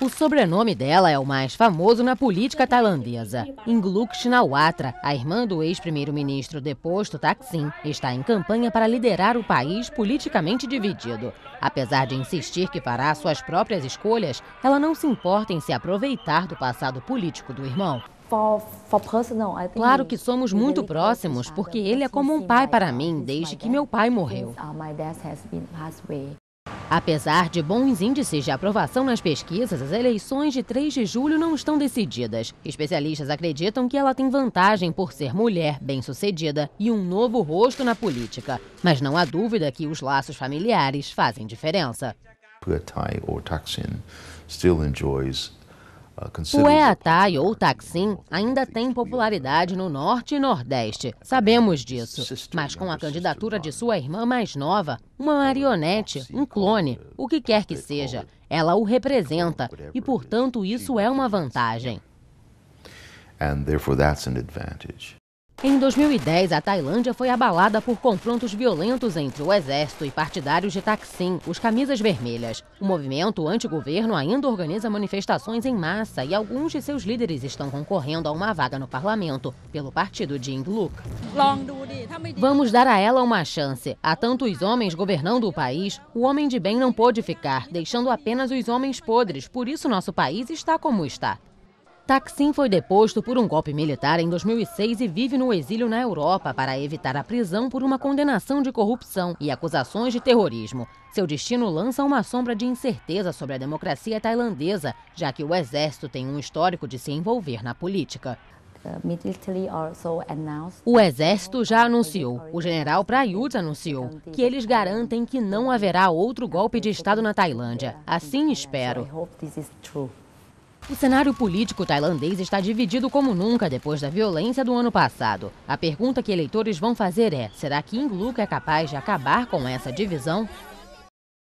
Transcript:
O sobrenome dela é o mais famoso na política tailandesa. Ingluk Shinawatra, a irmã do ex-primeiro-ministro deposto Thaksin, está em campanha para liderar o país politicamente dividido. Apesar de insistir que fará suas próprias escolhas, ela não se importa em se aproveitar do passado político do irmão. Claro que somos muito próximos, porque ele é como um pai para mim desde que meu pai morreu. Apesar de bons índices de aprovação nas pesquisas, as eleições de 3 de julho não estão decididas. Especialistas acreditam que ela tem vantagem por ser mulher bem-sucedida e um novo rosto na política. Mas não há dúvida que os laços familiares fazem diferença. or still enjoys ah, o ou Taksim ainda tem popularidade no norte e nordeste, sabemos disso. Mas com a candidatura de sua irmã mais nova, uma marionete, um clone, é? o que quer que seja, ela o representa e, portanto, isso é uma vantagem. And therefore that's an advantage. Em 2010, a Tailândia foi abalada por confrontos violentos entre o exército e partidários de Taksin, os camisas vermelhas. O movimento antigoverno ainda organiza manifestações em massa e alguns de seus líderes estão concorrendo a uma vaga no parlamento pelo partido de Ingluk. Vamos dar a ela uma chance. Há tantos homens governando o país, o homem de bem não pôde ficar, deixando apenas os homens podres. Por isso nosso país está como está. Taksin foi deposto por um golpe militar em 2006 e vive no exílio na Europa para evitar a prisão por uma condenação de corrupção e acusações de terrorismo. Seu destino lança uma sombra de incerteza sobre a democracia tailandesa, já que o exército tem um histórico de se envolver na política. O exército já anunciou, o general Prayut anunciou, que eles garantem que não haverá outro golpe de Estado na Tailândia. Assim espero. O cenário político tailandês está dividido como nunca depois da violência do ano passado. A pergunta que eleitores vão fazer é: será que Ingluck é capaz de acabar com essa divisão?